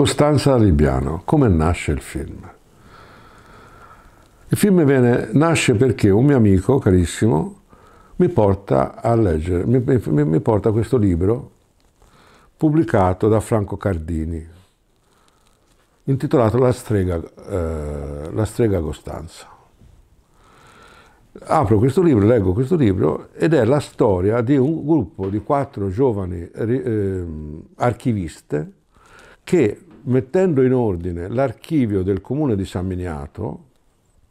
Costanza Ribiano, come nasce il film? Il film viene, nasce perché un mio amico carissimo mi porta a leggere, mi, mi, mi porta questo libro pubblicato da Franco Cardini, intitolato La strega, eh, La strega Costanza. Apro questo libro, leggo questo libro ed è la storia di un gruppo di quattro giovani eh, archiviste che mettendo in ordine l'archivio del comune di San Miniato,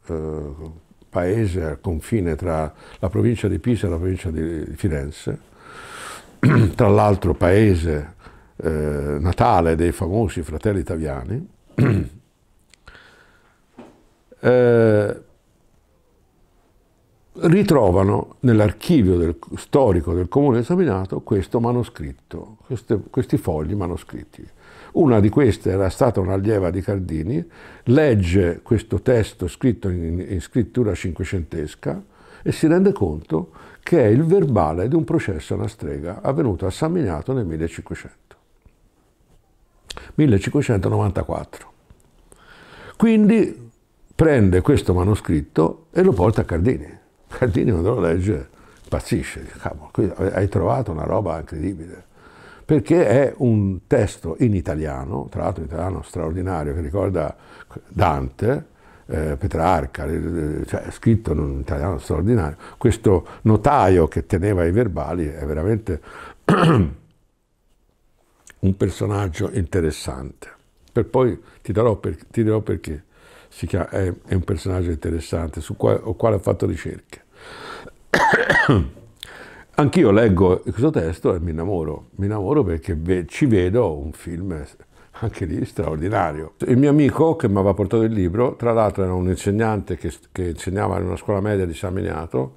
eh, paese al confine tra la provincia di Pisa e la provincia di Firenze, tra l'altro paese eh, natale dei famosi fratelli italiani, eh, ritrovano nell'archivio storico del comune esaminato questo manoscritto, queste, questi fogli manoscritti. Una di queste era stata un'allieva di Cardini, legge questo testo scritto in, in scrittura cinquecentesca e si rende conto che è il verbale di un processo alla strega avvenuto a San Miniato nel 1500. 1594. Quindi prende questo manoscritto e lo porta a Cardini. Cardini quando lo legge impazzisce, hai trovato una roba incredibile perché è un testo in italiano, tra l'altro in italiano straordinario che ricorda Dante, eh, Petrarca, eh, cioè, scritto in un italiano straordinario. Questo notaio che teneva i verbali è veramente un personaggio interessante. Per poi ti, per, ti dirò perché chiama, è, è, un personaggio interessante, sul quale, quale ho fatto ricerche. Anch'io leggo questo testo e mi innamoro, mi innamoro perché ve, ci vedo un film anche lì straordinario. Il mio amico che mi aveva portato il libro, tra l'altro era un insegnante che, che insegnava in una scuola media di San Miniato,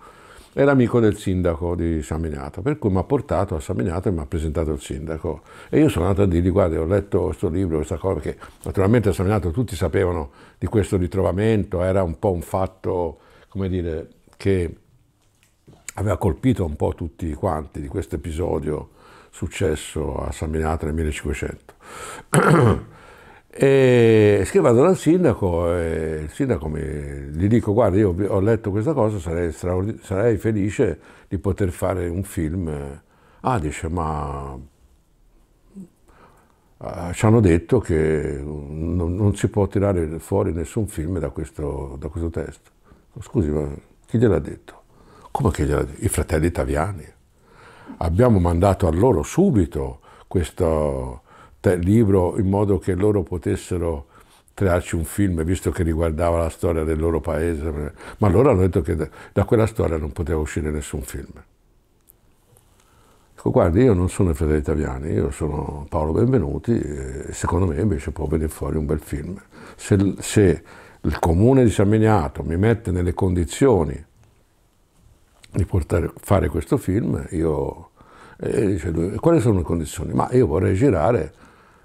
era amico del sindaco di San Miniato, per cui mi ha portato a San Miniato e mi ha presentato il sindaco. E io sono andato a dirgli, guarda, ho letto questo libro, questa cosa, perché naturalmente a San Miniato tutti sapevano di questo ritrovamento, era un po' un fatto, come dire, che aveva colpito un po' tutti quanti di questo episodio successo a San Minato nel 1500. e scrivendo dal sindaco e il sindaco mi, gli dico guarda io ho letto questa cosa sarei, sarei felice di poter fare un film ah dice ma ah, ci hanno detto che non, non, si può tirare fuori nessun film da questo, da questo testo. Scusi, ma chi gliel'ha detto? Come che i fratelli italiani? Abbiamo mandato a loro subito questo libro in modo che loro potessero crearci un film, visto che riguardava la storia del loro paese. Ma loro hanno detto che da quella storia non poteva uscire nessun film. Dico, ecco, guardi, io non sono i fratelli italiani, io sono Paolo Benvenuti e secondo me invece può venire fuori un bel film. Se, se il comune di San Miniato mi mette nelle condizioni di portare, fare questo film, io, e dice lui, quali sono le condizioni? Ma io vorrei girare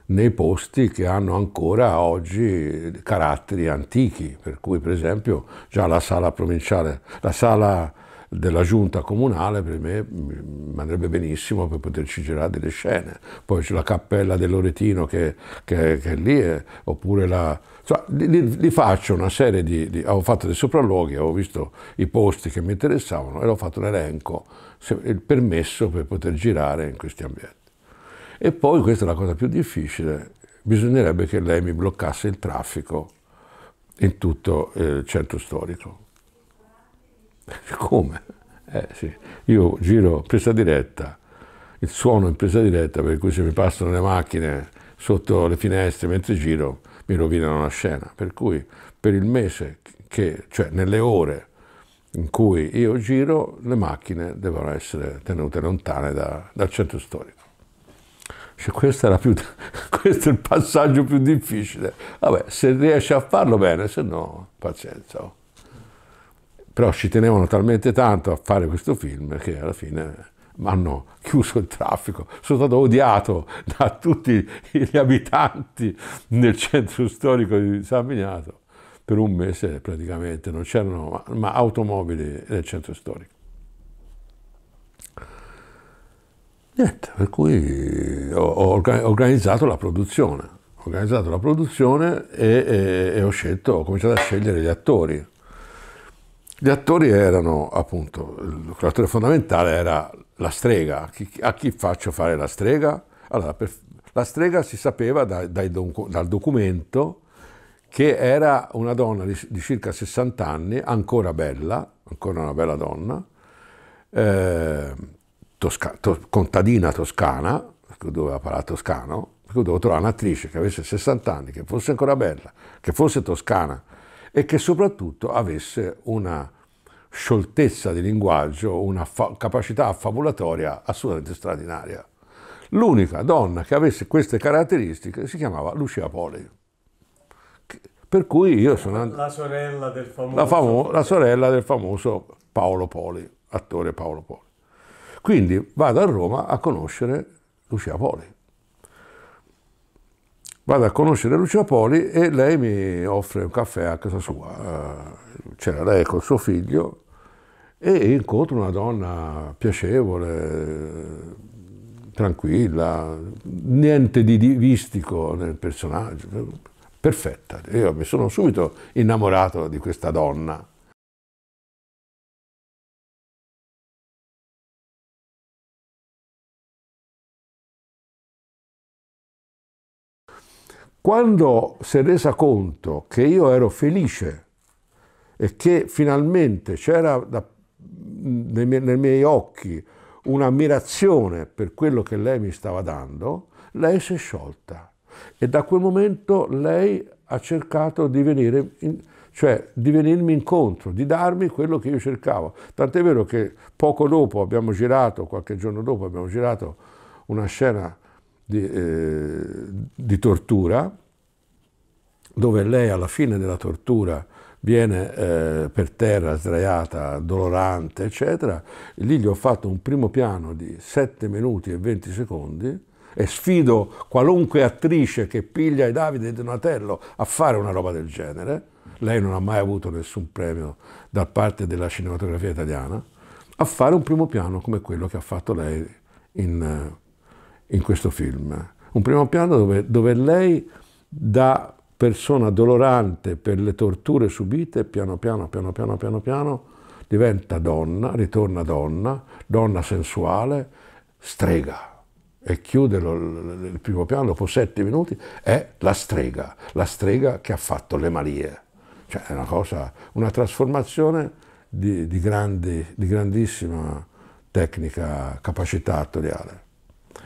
nei posti che hanno ancora oggi caratteri antichi, per cui per esempio già la sala provinciale, la sala della giunta comunale per me mi andrebbe benissimo per poterci girare delle scene. Poi c'è la cappella dell'Oretino che, che, che è lì, è, eh, oppure la... Cioè, li, li, faccio una serie di, di... Avevo fatto dei sopralluoghi, avevo visto i posti che mi interessavano e ho fatto l'elenco, il permesso per poter girare in questi ambienti. E poi, questa è la cosa più difficile, bisognerebbe che lei mi bloccasse il traffico in tutto il centro storico Come? Eh, sì. Io giro presa diretta, il suono in presa diretta, per cui se mi passano le macchine sotto le finestre mentre giro mi rovinano la scena. Per cui per il mese, che, cioè nelle ore in cui io giro, le macchine devono essere tenute lontane da, dal centro storico. Cioè, più, questo è il passaggio più difficile. Vabbè, se riesci a farlo bene, se no, pazienza. Oh. Però ci tenevano talmente tanto a fare questo film che alla fine mi hanno chiuso il traffico, sono stato odiato da tutti gli abitanti nel centro storico di San Miniato per un mese praticamente, non c'erano automobili nel centro storico. Niente, per cui ho organizzato la produzione, ho organizzato la produzione e, e, e ho scelto, ho cominciato a scegliere gli attori. Gli attori erano, appunto, l'attore fondamentale era la strega. A chi faccio fare la strega? Allora, per, la strega si sapeva da, dai, dal documento che era una donna di, di, circa 60 anni, ancora bella, ancora una bella donna, eh, tosca, to, contadina toscana, doveva parlare toscano, perché dovevo trovare un'attrice che avesse 60 anni, che fosse ancora bella, che fosse toscana, e che soprattutto avesse una scioltezza di linguaggio, una capacità affabulatoria assolutamente straordinaria. L'unica donna che avesse queste caratteristiche si chiamava Lucia Poli. Per cui io sono andato... La sorella del famoso... La, famo la sorella del famoso Paolo Poli, attore Paolo Poli. Quindi vado a Roma a conoscere Lucia Poli Vado a conoscere Lucia Poli e lei mi offre un caffè a casa sua. C'era lei con suo figlio e incontro una donna piacevole, tranquilla, niente di divistico nel personaggio, perfetta. Io mi sono subito innamorato di questa donna. Quando si è resa conto che io ero felice e che finalmente c'era nei, miei, nei miei occhi un'ammirazione per quello che lei mi stava dando, lei si è sciolta e da quel momento lei ha cercato di venire in, cioè di venirmi incontro, di darmi quello che io cercavo. Tant'è vero che poco dopo abbiamo girato, qualche giorno dopo abbiamo girato una scena di, eh, di tortura, dove lei alla fine della tortura viene eh, per terra sdraiata, dolorante, eccetera. Lì gli ho fatto un primo piano di 7 minuti e 20 secondi e sfido qualunque attrice che piglia i Davide e Donatello a fare una roba del genere. Lei non ha mai avuto nessun premio da parte della cinematografia italiana a fare un primo piano come quello che ha fatto lei in, eh, in questo film un primo piano dove, dove lei da persona dolorante per le torture subite, piano piano, piano piano, piano piano, diventa donna, ritorna donna, donna sensuale, strega. E chiude lo, il primo piano dopo sette minuti, è la strega, la strega che ha fatto le Marie. Cioè è una cosa, una trasformazione di, di, grandi, di grandissima tecnica, capacità attoriale.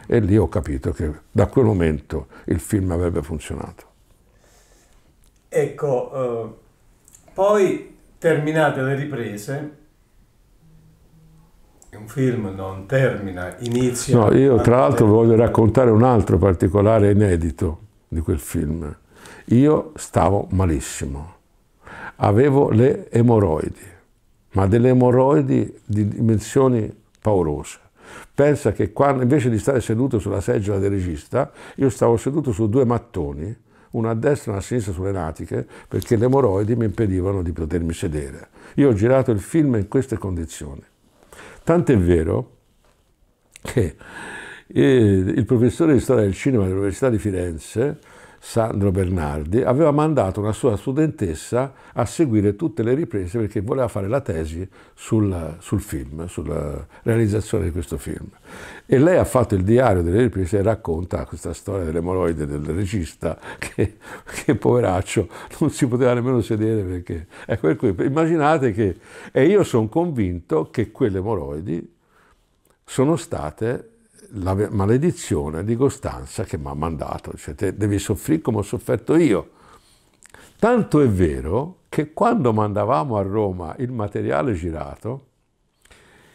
E lì ho capito che da quel momento il film avrebbe funzionato. Ecco, eh, poi terminate le riprese, un film non termina, inizia... No, io tra l'altro voglio raccontare un altro particolare inedito di quel film. Io stavo malissimo, avevo le emorroidi, ma delle emorroidi di dimensioni paurose. Pensa che quando, invece di stare seduto sulla seggiola del regista, io stavo seduto su due mattoni, una a destra e una a sinistra sulle natiche, perché le emoroidi mi impedivano di potermi sedere. Io ho girato il film in queste condizioni. Tant'è vero che eh, il professore di storia del cinema dell'Università di Firenze Sandro Bernardi, aveva mandato una sua studentessa a seguire tutte le riprese perché voleva fare la tesi sul, sul film, sulla realizzazione di questo film. E lei ha fatto il diario delle riprese e racconta questa storia dell'emoloide del regista che, che poveraccio non si poteva nemmeno sedere perché... Ecco, per cui immaginate che... E io sono convinto che quelle emoroidi sono state la maledizione di Costanza che mi ha mandato, cioè te devi soffrire come ho sofferto io. Tanto è vero che quando mandavamo a Roma il materiale girato,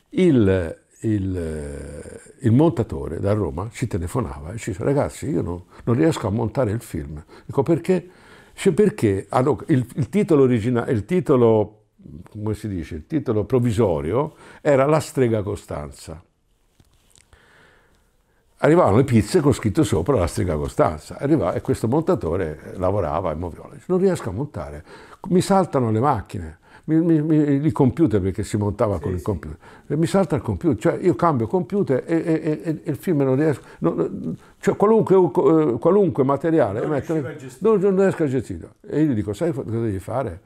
il, il, il montatore da Roma ci telefonava e ci diceva ragazzi io non, non, riesco a montare il film. Dico perché? Cioè, perché allora, il, il titolo originale, il titolo come si dice, il titolo provvisorio era La strega Costanza arrivavano le pizze con scritto sopra la strega Costanza. Arrivava, e questo montatore lavorava e in dice, Non riesco a montare, mi saltano le macchine, mi, mi, il computer perché si montava sì, con il computer, sì. Eh, mi salta il computer, cioè io cambio computer e, e, e, e il film non riesco, non, cioè qualunque, eh, qualunque materiale non, metto, non, non riesco a gestire E io gli dico, sai cosa devi fare?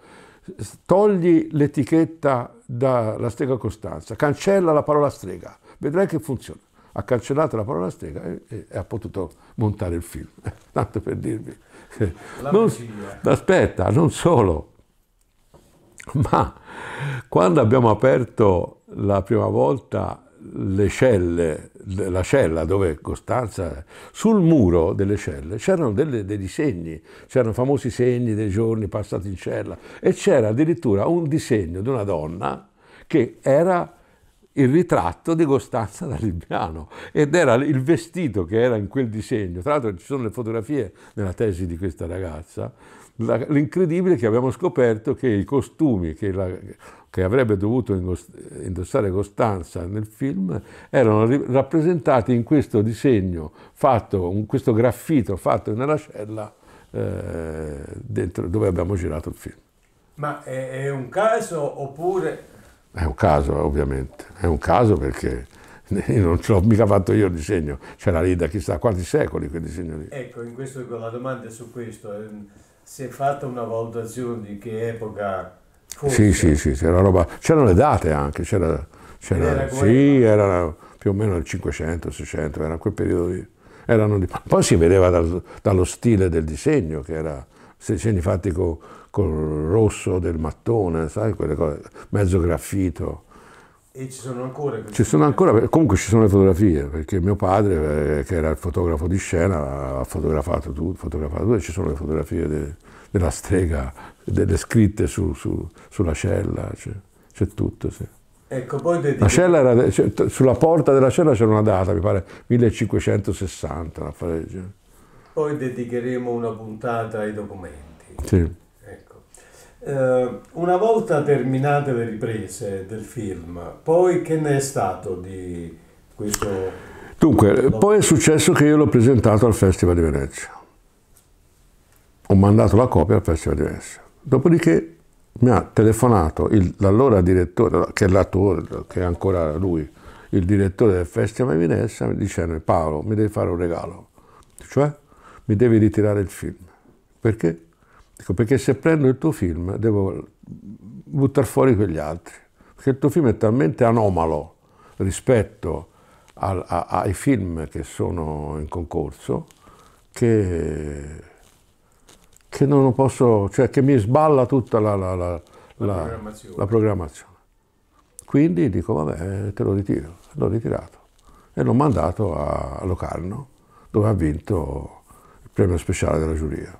Togli l'etichetta dalla strega Costanza, cancella la parola strega, vedrai che funziona ha cancellato la parola Azteca e, e, e ha potuto montare il film. Tanto per dirvi. Non, aspetta, non solo, ma quando abbiamo aperto la prima volta le celle, la cella dove Costanza, sul muro delle celle c'erano dei disegni, c'erano famosi segni dei giorni passati in cella e c'era addirittura un disegno di una donna che era il ritratto di Costanza da Libbiano ed era il vestito che era in quel disegno. Tra l'altro ci sono le fotografie nella tesi di questa ragazza. L'incredibile è che abbiamo scoperto che i costumi che, la, che avrebbe dovuto indossare Costanza nel film erano rappresentati in questo disegno fatto, in questo graffito fatto nella cella eh, dentro, dove abbiamo girato il film. Ma è, è un caso oppure è un caso, ovviamente, è un caso perché non ce l'ho mica fatto io il disegno, c'era lì da chissà quanti secoli quel disegno lì. Ecco, in questo, la domanda è su questo, ehm, si è fatta una valutazione di che epoca fosse? Sì, sì, sì, c'era roba, c'erano le date anche, c'era, sì, era più o meno il 500, 600, era quel periodo lì. Erano di, poi si vedeva dal, dallo stile del disegno, che era Se disegni fatti con col rosso del mattone, sai, quelle cose, mezzo graffito. E ci sono ancora? Ci sono ancora, comunque ci sono le fotografie, perché mio padre, eh, che era il fotografo di scena, ha fotografato tutto, fotografato tutto e ci sono le fotografie de, della strega, delle scritte su, su, sulla cella, c'è, c'è tutto, sì. Ecco, poi dedico... la cella era, cioè, sulla porta della cella c'era una data, mi pare 1560, una pareggia. Poi dedicheremo una puntata ai documenti. Sì. Eh, una volta terminate le riprese del film, poi che ne è stato di questo... Dunque, poi è successo che io l'ho presentato al Festival di Venezia. Ho mandato la copia al Festival di Venezia. Dopodiché mi ha telefonato il, l'allora direttore, che è l'attore, che è ancora lui, il direttore del Festival di Venezia, dicendo Paolo, mi devi fare un regalo, cioè mi devi ritirare il film. Perché? Dico, ecco, perché se prendo il tuo film devo buttare fuori quegli altri, perché il tuo film è talmente anomalo rispetto al, a, ai film che sono in concorso che, che non posso, cioè che mi sballa tutta la, la, la, la programmazione. programmazione. Quindi dico, vabbè, te lo ritiro, l'ho ritirato e l'ho mandato a Locarno dove ha vinto il premio speciale della giuria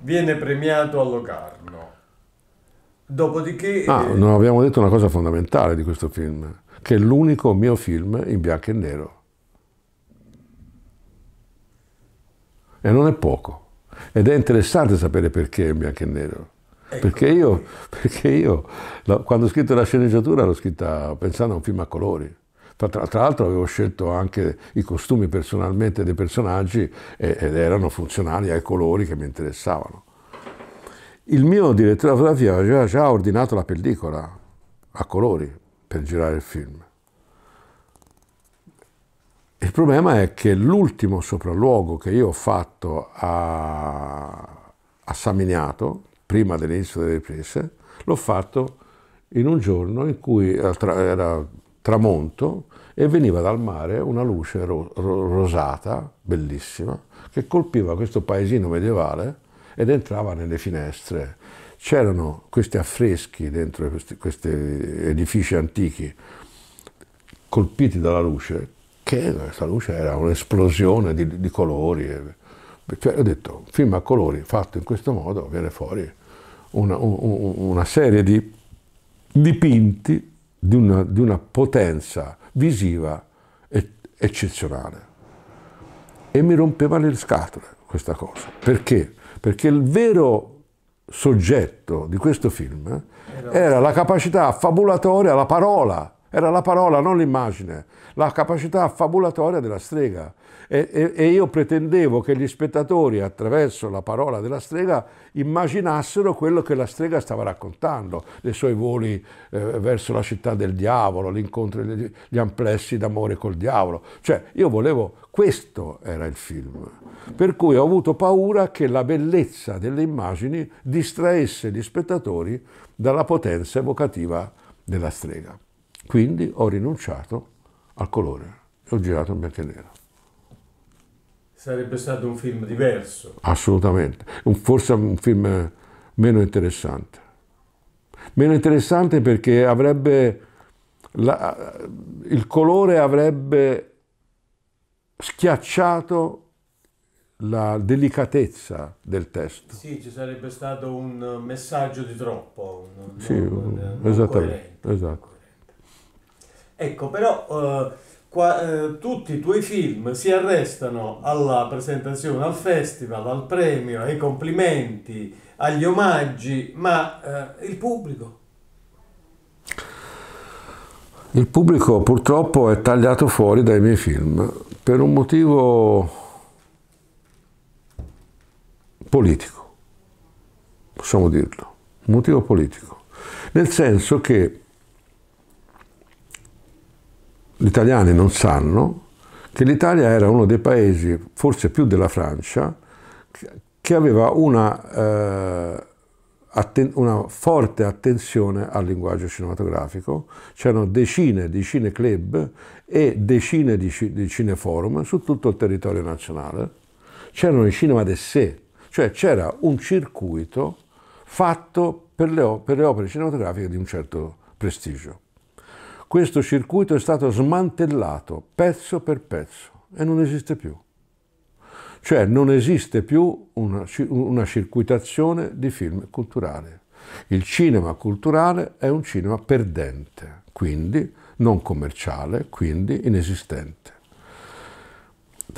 viene premiato a Locarno. Dopodiché... Ah, eh, non abbiamo detto una cosa fondamentale di questo film, che è l'unico mio film in bianco e nero. E non è poco. Ed è interessante sapere perché è in bianco e nero. Ecco. Perché io, perché io quando ho scritto la sceneggiatura l'ho scritta pensando a un film a colori. Tra, tra, l'altro avevo scelto anche i costumi personalmente dei personaggi ed erano funzionali ai colori che mi interessavano. Il mio direttore della fotografia aveva già ordinato la pellicola a colori per girare il film. Il problema è che l'ultimo sopralluogo che io ho fatto a, a Samignato, prima dell'inizio delle riprese, l'ho fatto in un giorno in cui era tramonto e veniva dal mare una luce ro- rosata, bellissima, che colpiva questo paesino medievale ed entrava nelle finestre. C'erano questi affreschi dentro questi, questi edifici antichi colpiti dalla luce, che questa luce era un'esplosione di, di colori. Cioè, ho detto, film a colori fatto in questo modo viene fuori una, una serie di dipinti di una, di una potenza visiva eccezionale. E mi rompeva le scatole questa cosa. Perché? Perché il vero soggetto di questo film era la capacità fabulatoria, la parola era la parola, non l'immagine, la capacità affabulatoria della strega. E, e, e, io pretendevo che gli spettatori, attraverso la parola della strega, immaginassero quello che la strega stava raccontando, dei suoi voli eh, verso la città del diavolo, l'incontro degli gli amplessi d'amore col diavolo. Cioè, io volevo, questo era il film. Per cui ho avuto paura che la bellezza delle immagini distraesse gli spettatori dalla potenza evocativa della strega. Quindi ho rinunciato al colore e ho girato in bianco e nero. Sarebbe stato un film diverso. Assolutamente, forse un film meno interessante. Meno interessante perché avrebbe la, il colore avrebbe schiacciato la delicatezza del testo. Sì, ci sarebbe stato un messaggio di troppo. Un, sì, non, esattamente. Ecco, però eh, qua, eh, tutti i tuoi film si arrestano alla presentazione, al festival, al premio, ai complimenti, agli omaggi, ma eh, il pubblico? Il pubblico purtroppo è tagliato fuori dai miei film per un motivo politico, possiamo dirlo, un motivo politico, nel senso che gli italiani non sanno che l'Italia era uno dei paesi, forse più della Francia, che aveva una, eh, atten una forte attenzione al linguaggio cinematografico. C'erano decine di cineclub e decine di, ci di cineforum su tutto il territorio nazionale. C'erano i cinema d'essè, cioè c'era un circuito fatto per le, per le opere cinematografiche di un certo prestigio. Questo circuito è stato smantellato pezzo per pezzo e non esiste più. Cioè non esiste più una, una circuitazione di film culturale. Il cinema culturale è un cinema perdente, quindi non commerciale, quindi inesistente.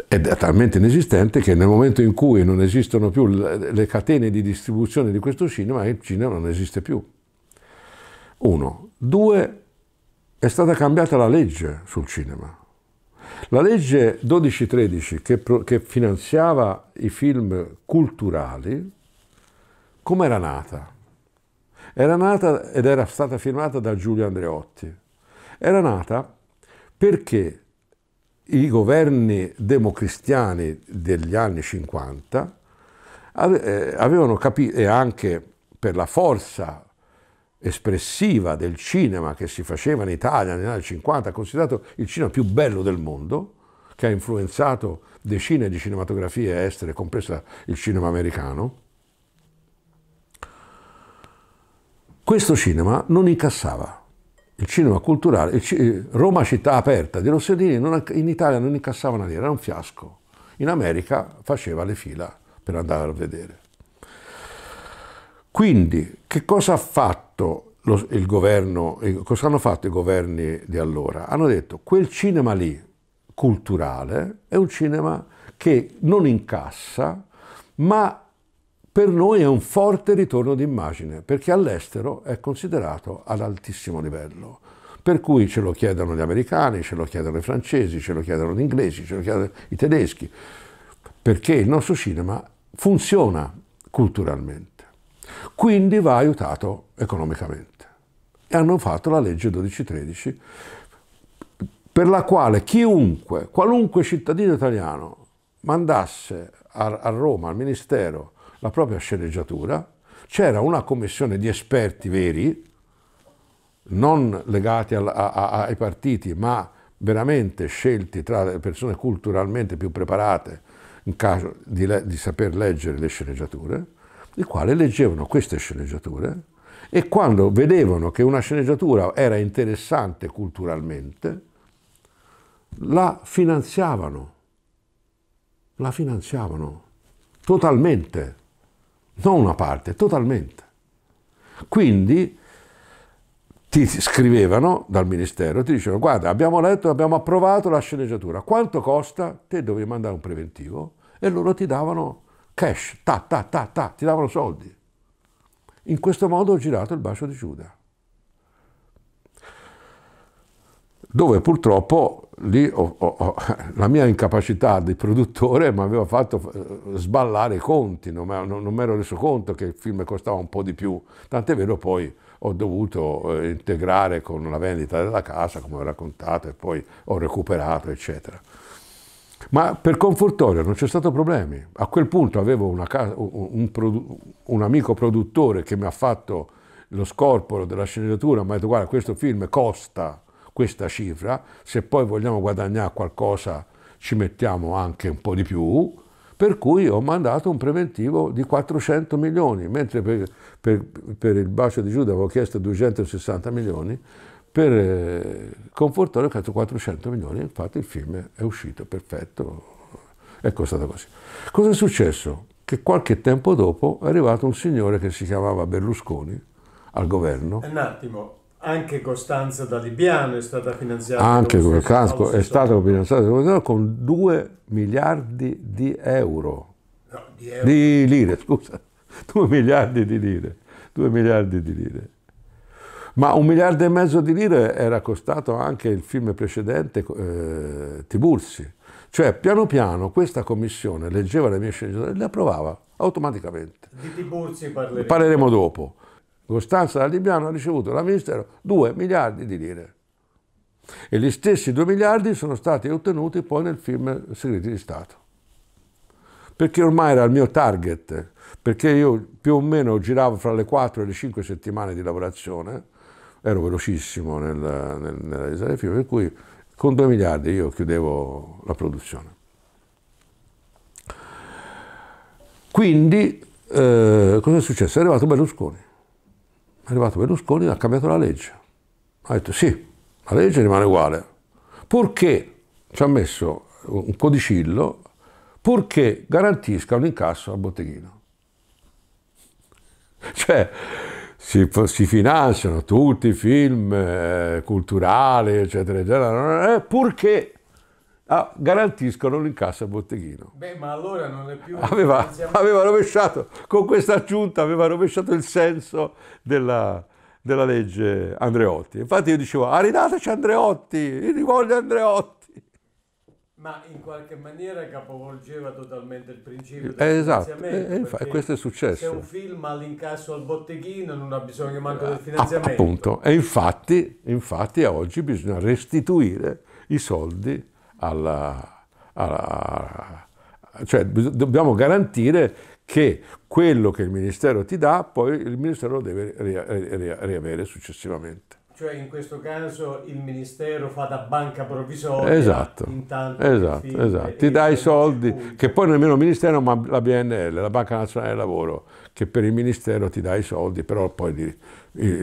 Ed è talmente inesistente che nel momento in cui non esistono più le catene di distribuzione di questo cinema, il cinema non esiste più. Uno. Due, è stata cambiata la legge sul cinema. La legge 1213 che, che finanziava i film culturali, come era nata? Era nata ed era stata firmata da Giulio Andreotti. Era nata perché i governi democristiani degli anni 50 eh, avevano capito, e anche per la forza espressiva del cinema che si faceva in Italia negli anni 50, considerato il cinema più bello del mondo, che ha influenzato decine di cinematografie estere, compresa il cinema americano, questo cinema non incassava. Il cinema culturale, il, eh, Roma città aperta di Rossellini non, in Italia non incassava una lira, era un fiasco. In America faceva le fila per andare a vedere. Quindi che cosa ha fatto lo, il governo, cosa hanno fatto i governi di allora? Hanno detto quel cinema lì, culturale, è un cinema che non incassa, ma per noi è un forte ritorno d'immagine, perché all'estero è considerato ad altissimo livello. Per cui ce lo chiedono gli americani, ce lo chiedono i francesi, ce lo chiedono gli inglesi, ce lo chiedono i tedeschi, perché il nostro cinema funziona culturalmente. Quindi va aiutato economicamente. E hanno fatto la legge 1213 per la quale chiunque, qualunque cittadino italiano mandasse a, a Roma, al Ministero, la propria sceneggiatura, c'era una commissione di esperti veri, non legati al, a, a, ai partiti, ma veramente scelti tra le persone culturalmente più preparate in caso di, le, di saper leggere le sceneggiature, i quali leggevano queste sceneggiature e quando vedevano che una sceneggiatura era interessante culturalmente, la finanziavano, la finanziavano totalmente, non una parte, totalmente. Quindi ti scrivevano dal ministero, ti dicevano guarda abbiamo letto, abbiamo approvato la sceneggiatura, quanto costa? Te dovevi mandare un preventivo e loro ti davano cash, ta, ta, ta, ta, ti davano soldi. In questo modo ho girato il bacio di Giuda, dove purtroppo lì ho, ho, ho, la mia incapacità di produttore mi aveva fatto eh, sballare i conti, non, non, non mi ero reso conto che il film costava un po' di più, tant'è vero poi ho dovuto eh, integrare con la vendita della casa, come ho raccontato, e poi ho recuperato, eccetera. Ma per Confortorio non c'è stato problemi. A quel punto avevo casa, un, un, un, amico produttore che mi ha fatto lo scorporo della sceneggiatura, mi ha detto guarda questo film costa questa cifra, se poi vogliamo guadagnare qualcosa ci mettiamo anche un po' di più, per cui ho mandato un preventivo di 400 milioni, mentre per, per, per il bacio di Giuda avevo chiesto 260 milioni, per eh, confortare ho creato 400 milioni, infatti il film è uscito perfetto, ecco è stato così. Cosa è successo? Che qualche tempo dopo è arrivato un signore che si chiamava Berlusconi al governo. Un attimo, anche Costanza da Libiano è stata finanziata. Anche quel casco è stato finanziato con 2 miliardi di euro. No, di euro. Di lire, scusa. 2 miliardi di lire. 2 miliardi di lire. Ma un miliardo e mezzo di lire era costato anche il film precedente eh, Tiburzi. Cioè, piano piano questa commissione leggeva le mie sceneggiature e le approvava automaticamente. Di Tiburzi parleremo. Parleremo dopo. Costanza da Libiano ha ricevuto dal Ministero 2 miliardi di lire. E gli stessi 2 miliardi sono stati ottenuti poi nel film Segreti di Stato. Perché ormai era il mio target, perché io più o meno giravo fra le 4 e le 5 settimane di lavorazione, ero velocissimo nella, nel, nella realizzazione film, per cui con 2 miliardi io chiudevo la produzione. Quindi eh, cosa è successo? È arrivato Berlusconi. È arrivato Berlusconi e ha cambiato la legge. Ha detto sì, la legge rimane uguale. purché ci ha messo un codicillo purché garantisca un incasso al botteghino. Cioè, si, si finanziano tutti i film eh, culturali, eccetera, eccetera, eh, purché ah, garantiscono l'incasso al botteghino. Beh, ma allora non è più... Aveva, aveva rovesciato, con questa aggiunta aveva rovesciato il senso della, della legge Andreotti. Infatti io dicevo, arridateci Andreotti, io voglio Andreotti ma in qualche maniera capovolgeva totalmente il principio del eh, esatto. finanziamento. Eh, questo è successo. Se un film ha l'incasso al botteghino non ha bisogno manco del ah, finanziamento. Appunto, e infatti, infatti oggi bisogna restituire i soldi alla, alla, cioè dobbiamo garantire che quello che il Ministero ti dà, poi il Ministero lo deve riavere successivamente. Cioè in questo caso il ministero fa da banca provvisoria. Esatto, esatto, esatto. ti dà i soldi, che poi nemmeno il ministero ma la BNL, la Banca Nazionale del Lavoro, che per il ministero ti dà i soldi, però poi li,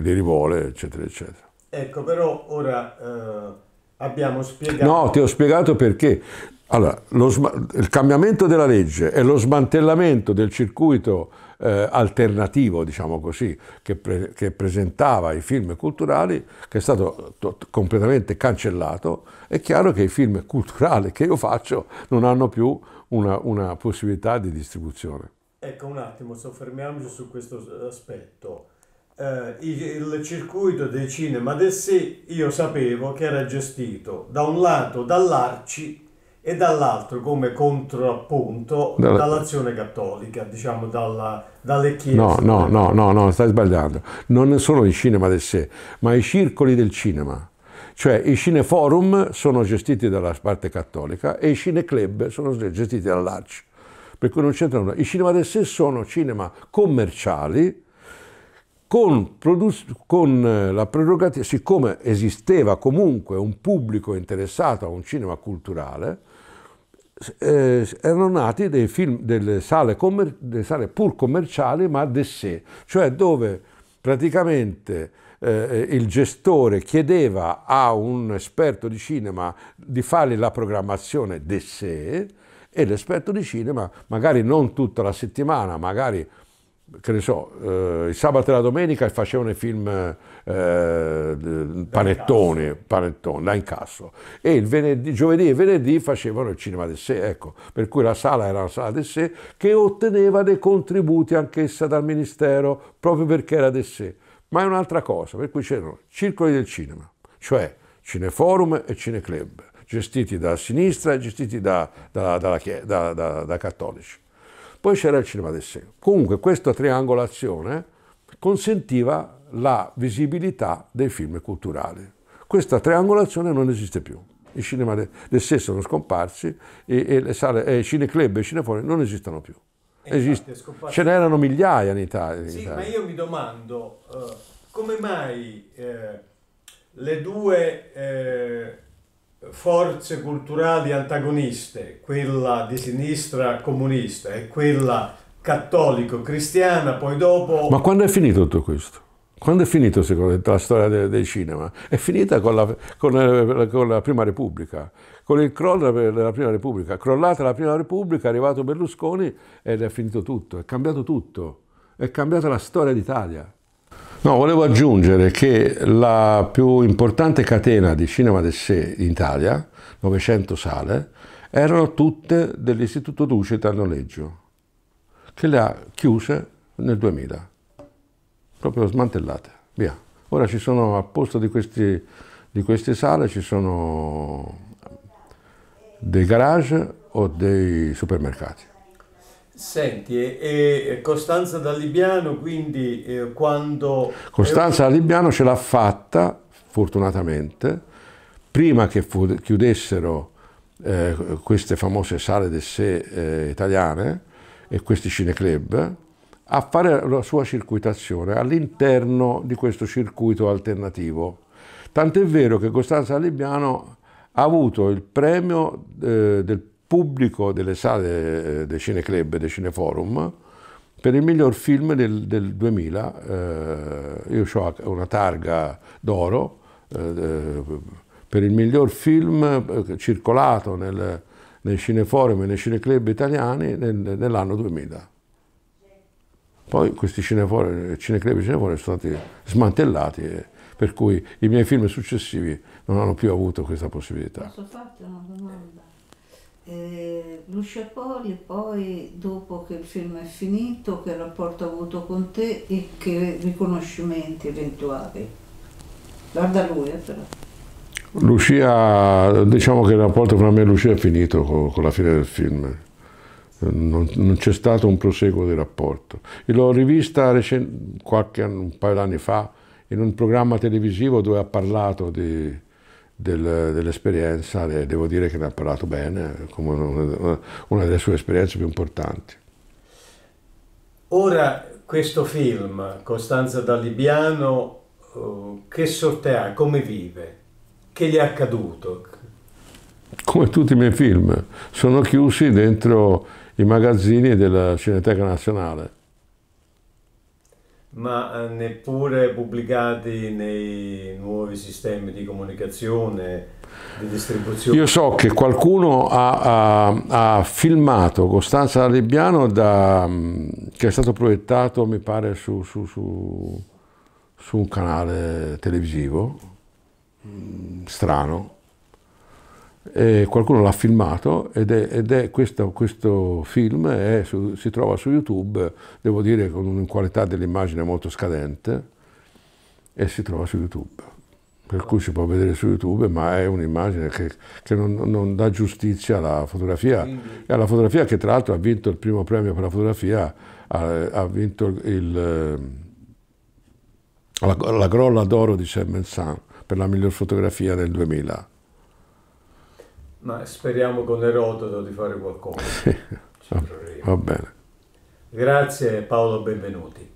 li rivuole, eccetera, eccetera. Ecco, però ora eh, abbiamo spiegato... No, ti ho spiegato perché. Allora, il cambiamento della legge e lo smantellamento del circuito eh, alternativo, diciamo così, che, pre che, presentava i film culturali, che è stato completamente cancellato, è chiaro che i film culturali che io faccio non hanno più una, una possibilità di distribuzione. Ecco un attimo, soffermiamoci su questo aspetto. Eh, il circuito del cinema del sé io sapevo che era gestito da un lato dall'Arci e dall'altro come contrappunto Dalla... dall'azione cattolica, diciamo dalla, dalle chiese. No, no, no, no, no, stai sbagliando. Non sono i cinema del sé, ma i circoli del cinema. Cioè i cineforum sono gestiti dalla parte cattolica e i cineclub sono gestiti dall'ARC. Per cui non c'entrano nulla. I cinema del sé sono cinema commerciali, con, con, eh, la prerogativa, siccome esisteva comunque un pubblico interessato a un cinema culturale, eh, erano nati dei film, delle sale, commer, delle sale pur commerciali ma de d'essè, cioè dove praticamente eh, il gestore chiedeva a un esperto di cinema di fargli la programmazione de d'essè e l'esperto di cinema, magari non tutta la settimana, magari che ne so, eh, il sabato e la domenica facevano i film eh, panettone, eh, panettone, da incasso, e il venerdì, giovedì e venerdì facevano il cinema di sé, ecco, per cui la sala era una sala di sé che otteneva dei contributi anch'essa dal Ministero, proprio perché era di sé. Ma è un'altra cosa, per cui c'erano circoli del cinema, cioè cineforum e cineclub, gestiti da sinistra e gestiti da, da, da, da cattolici. Poi c'era il cinema d'essere. Comunque questa triangolazione consentiva la visibilità dei film culturali. Questa triangolazione non esiste più. I cinema d'essere sono scomparsi e, e le sale, e i cineclub e i cinefori non esistono più. Esiste, infatti, ce n'erano migliaia in Italia. In sì, Italia. ma io mi domando uh, come mai eh, le due... Eh, forze culturali antagoniste, quella di sinistra comunista e quella cattolico-cristiana, poi dopo... Ma quando è finito tutto questo? Quando è finita secondo te la storia del, del, cinema? È finita con la, con, la, eh, con la, Prima Repubblica, con il crollo della Prima Repubblica. Crollata la Prima Repubblica, è arrivato Berlusconi ed è finito tutto, è cambiato tutto, è cambiata la storia d'Italia. No, volevo aggiungere che la più importante catena di cinema d'essè in Italia, 900 sale, erano tutte dell'Istituto Ducita a noleggio, che le ha chiuse nel 2000, proprio smantellate, via. Ora ci sono, a posto di, questi, di queste sale, ci sono dei garage o dei supermercati. Senti, e Costanza D'Alibiano quindi eh, quando... Costanza D'Alibiano ce l'ha fatta, fortunatamente, prima che chiudessero eh, queste famose sale d'essè eh, italiane e questi cineclub, a fare la sua circuitazione all'interno di questo circuito alternativo. Tant'è vero che Costanza D'Alibiano ha avuto il premio eh, del pubblico delle sale eh, dei cineclub e dei cineforum per il miglior film del, del 2000. Eh, io ho una targa d'oro eh, eh per il miglior film eh, circolato nel, nei cineforum e nei cineclub italiani nel, nell'anno 2000. Poi questi cineclub e cineforum sono stati smantellati, eh, per cui i miei film successivi non hanno più avuto questa possibilità. Posso farti una domanda? Eh, Lucia Poli poi dopo che il film è finito che rapporto ha avuto con te e che riconoscimenti eventuali guarda lui eh, però Lucia diciamo che il rapporto fra me e Lucia è finito con, con la fine del film non, non c'è stato un proseguo di rapporto l'ho rivista recente, qualche, un paio d'anni fa in un programma televisivo dove ha parlato di del, dell'esperienza, le, devo dire che ne ha parlato bene, come una, una delle sue esperienze più importanti. Ora questo film, Costanza Dalibiano, eh, che sorte ha? Come vive? Che gli è accaduto? Come tutti i miei film, sono chiusi dentro i magazzini della Cineteca Nazionale ma eh, neppure pubblicati nei nuovi sistemi di comunicazione, di distribuzione. Io so che qualcuno ha, ha, ha filmato Costanza Alibiano da, mm, che è stato proiettato, mi pare, su, su, su, su un canale televisivo, mm, strano, e qualcuno l'ha filmato ed è, ed è questo, questo, film è su, si trova su YouTube, devo dire con una qualità dell'immagine molto scadente e si trova su YouTube. Per cui si può vedere su YouTube, ma è un'immagine che, che non, non, dà giustizia alla fotografia. E alla fotografia che tra l'altro ha vinto il primo premio per la fotografia, ha, ha vinto il, la, la Grolla d'Oro di Saint-Vincent per la miglior fotografia del 2000. Ma speriamo con Erodoto di fare qualcosa. Sì. Va bene. Grazie Paolo, benvenuti.